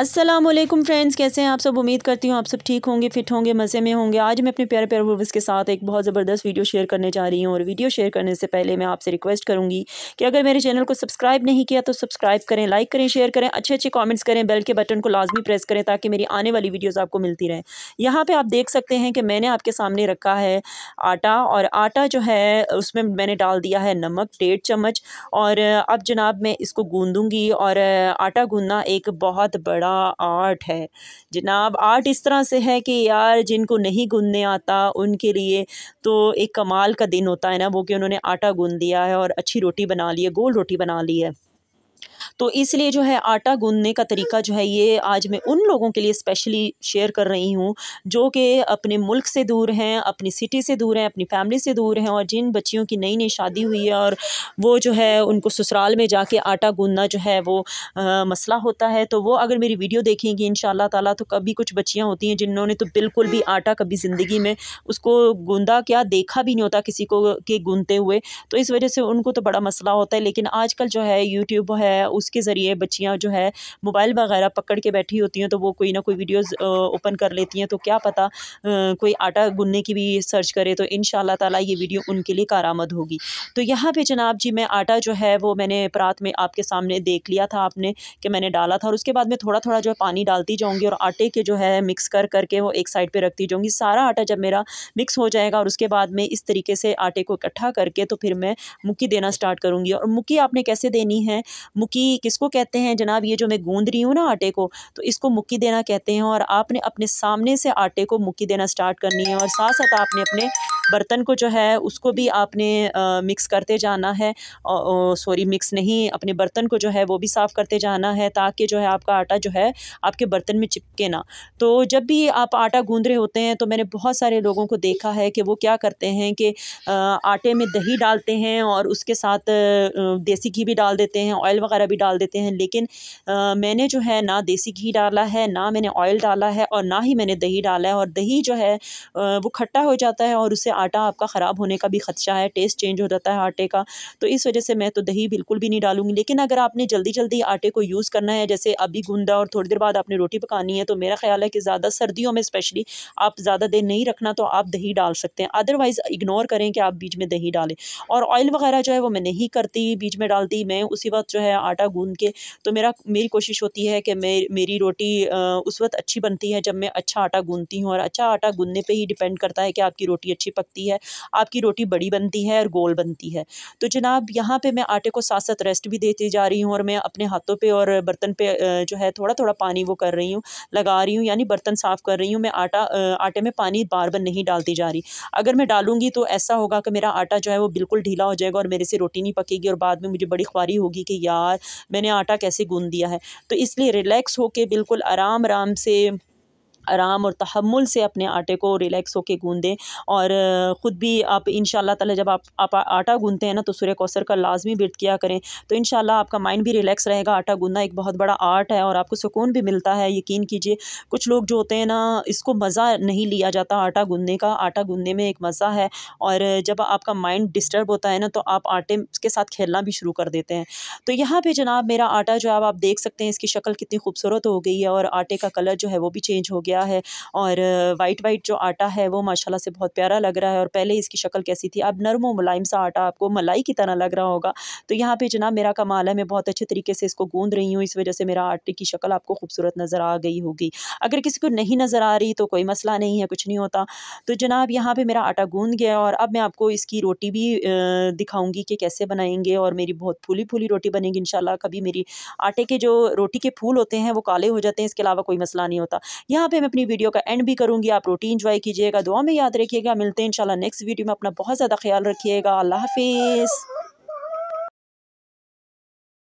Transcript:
Aslam friends कैसे हैं आप सब उम्मीद करती हूँ आप सब ठीक होंगे फिट होंगे मज़े में होंगे आज मैं अपने प्यारे प्यारे व्यूवर्स के साथ एक बहुत ज़बरदस्त वीडियो शेयर करने जा रही हूँ और वीडियो शेयर करने से पहले मैं आपसे रिक्वेस्ट करूँगी कि अगर मेरे चैनल को सब्सक्राइब नहीं किया तो सब्सक्राइब करें लाइक करें शेयर करें अच्छे अच्छे कॉमेंट्स करें बेल के बटन को लाजमी प्रेस करें ताकि मेरी आने वाली वीडियोज़ आपको मिलती रहें यहाँ पर आप देख सकते हैं कि मैंने आपके सामने रखा है आटा और आटा जो है उसमें मैंने डाल दिया है नमक डेढ़ चम्मच और अब जनाब मैं इसको गूँधूँगी और आटा गूँधना एक बहुत बड़ा बड़ा आर्ट है जनाब आर्ट इस तरह से है कि यार जिनको नहीं गूंदने आता उनके लिए तो एक कमाल का दिन होता है ना वो कि उन्होंने आटा गूंद दिया है और अच्छी रोटी बना ली है गोल रोटी बना ली है तो इसलिए जो है आटा गूंदने का तरीका जो है ये आज मैं उन लोगों के लिए स्पेशली शेयर कर रही हूँ जो कि अपने मुल्क से दूर हैं अपनी सिटी से दूर हैं अपनी फैमिली से दूर हैं और जिन बच्चियों की नई नई शादी हुई है और वो जो है उनको ससुराल में जाके आटा गूंदना जो है वो आ, मसला होता है तो वो अगर मेरी वीडियो देखेंगी इन ताला तो कभी कुछ बच्चियाँ होती हैं जिन्होंने तो बिल्कुल भी आटा कभी ज़िंदगी में उसको गूंदा क्या देखा भी नहीं होता किसी को के गूंदते हुए तो इस वजह से उनको तो बड़ा मसला होता है लेकिन आजकल जो है यूट्यूब है उस उसके ज़रिए बच्चियाँ जो है मोबाइल वगैरह पकड़ के बैठी होती हैं तो वो कोई ना कोई वीडियोज़ ओपन कर लेती हैं तो क्या पता कोई आटा गुनने की भी सर्च करे तो इन ताला ये वीडियो उनके लिए कारामद होगी तो यहाँ पर जनाब जी मैं आटा जो है वो मैंने प्रात में आपके सामने देख लिया था आपने कि मैंने डाला था और उसके बाद मैं थोड़ा थोड़ा जो है पानी डालती जाऊँगी और आटे के जो है मिक्स कर करके वो एक साइड पर रखती जाऊँगी सारा आटा जब मेरा मिक्स हो जाएगा और उसके बाद में इस तरीके से आटे को इकट्ठा करके तो फिर मैं मुक्की देना स्टार्ट करूँगी और मुक्की आपने कैसे देनी है मुक्की मुक्की किसको कहते हैं जनाब ये जो मैं गूंद रही हूँ ना आटे को तो इसको मुक्की देना कहते हैं और आपने अपने सामने से आटे को मुक्की देना स्टार्ट करनी है और साथ साथ आपने अपने बर्तन को जो है उसको भी आपने आ, मिक्स करते जाना है सॉरी मिक्स नहीं अपने बर्तन को जो है वो भी साफ़ करते जाना है ताकि जो है आपका आटा जो है आपके बर्तन में चिपके ना तो जब भी आप आटा गूंद रहे होते हैं तो मैंने बहुत सारे लोगों को देखा है कि वो क्या करते हैं कि आटे में दही डालते हैं और उसके साथ देसी घी भी डाल देते हैं ऑयल वगैरह भी डाल देते हैं लेकिन आ, मैंने जो है ना देसी घी डाला है ना मैंने ऑयल डाला है और ना ही मैंने दही डाला है और दही जो है आ, वो खट्टा हो जाता है और उससे आटा आपका ख़राब होने का भी ख़दशा है टेस्ट चेंज हो जाता है आटे का तो इस वजह से मैं तो दही बिल्कुल भी नहीं डालूंगी लेकिन अगर आपने जल्दी जल्दी आटे को यूज़ करना है जैसे अभी गूंदा और थोड़ी देर बाद आपने रोटी पकानी है तो मेरा ख्याल है कि ज़्यादा सर्दियों में स्पेशली आप ज़्यादा देर नहीं रखना तो आप दही डाल सकते हैं अदरवाइज़ इग्नोर करें कि आप बीच में दही डालें और ऑयल वगैरह जो है वो मैं नहीं करती बीच में डालती मैं उसी वक्त जो है आटा गूंद के तो मेरा मेरी कोशिश होती है कि मैं मेरी रोटी उस वक्त अच्छी बनती है जब मैं अच्छा आटा गूंदती हूँ और अच्छा आटा गूंदने पर ही डिपेंड करता है कि आपकी रोटी अच्छी पकती है आपकी रोटी बड़ी बनती है और गोल बनती है तो जनाब यहाँ पर मैं आटे को साथ साथ रेस्ट भी देती जा रही हूँ और मैं अपने हाथों पर और बर्तन पर जो है थोड़ा थोड़ा पानी वो कर रही हूँ लगा रही हूँ यानी बर्तन साफ़ कर रही हूँ मैं आटा आटे में पानी बार बार नहीं डालती जा रही अगर मैं डालूंगी तो ऐसा होगा कि मेरा आटा जो है वो बिल्कुल ढीला हो जाएगा और मेरे से रोटी नहीं पकेगी और बाद में मुझे बड़ी ख्वारी होगी कि यार मैंने आटा कैसे गूंद दिया है तो इसलिए रिलैक्स होकर बिल्कुल आराम आराम से आराम और तहमुल से अपने आटे को रिलैक्स होकर गूँदें और ख़ुद भी आप इन शाला जब आप, आप आटा गूँधते हैं ना तो सुर कौसर का लाजमी बिट किया करें तो इन आपका माइंड भी रिलैक्स रहेगा आटा गूँधना एक बहुत बड़ा आर्ट है और आपको सुकून भी मिलता है यकीन कीजिए कुछ लोग जो होते हैं ना इसको मज़ा नहीं लिया जाता आटा गूँधने का आटा गूँधने में एक मज़ा है और जब आपका माइंड डिस्टर्ब होता है ना तो आप आटे के साथ खेलना भी शुरू कर देते हैं तो यहाँ पे जनाब मेरा आटा जो है आप देख सकते हैं इसकी शक्ल कितनी खूबसूरत हो गई है और आटे का कलर जो है वो भी चेंज हो गया गया है और वाइट वाइट जो आटा है वो माशाल्लाह से बहुत प्यारा लग रहा है और पहले इसकी शक्ल कैसी थी अब नरम मुलायम सा आटा आपको मलाई की तरह लग रहा होगा तो यहाँ पे जनाब मेरा कमाल है मैं बहुत अच्छे तरीके से इसको गूंद रही हूँ इस वजह से मेरा आटे की शक्ल आपको खूबसूरत नज़र आ गई होगी अगर किसी को नहीं नज़र आ रही तो कोई मसला नहीं है कुछ नहीं होता तो जनाब यहाँ पर मेरा आटा गूंद गया और अब मैं आपको इसकी रोटी भी दिखाऊँगी कि कैसे बनाएंगे और मेरी बहुत फूली फूली रोटी बनेगी इन कभी मेरी आटे के जो रोटी के फूल होते हैं वो काले हो जाते हैं इसके अलावा कोई मसला नहीं होता यहाँ पर मैं अपनी वीडियो का एंड भी करूँगी आप रोटी इंजॉय कीजिएगा दुआ में याद रखिएगा मिलते हैं इंशाल्लाह नेक्स्ट वीडियो में अपना बहुत ज़्यादा ख्याल रखिएगा अल्लाह हाफिज़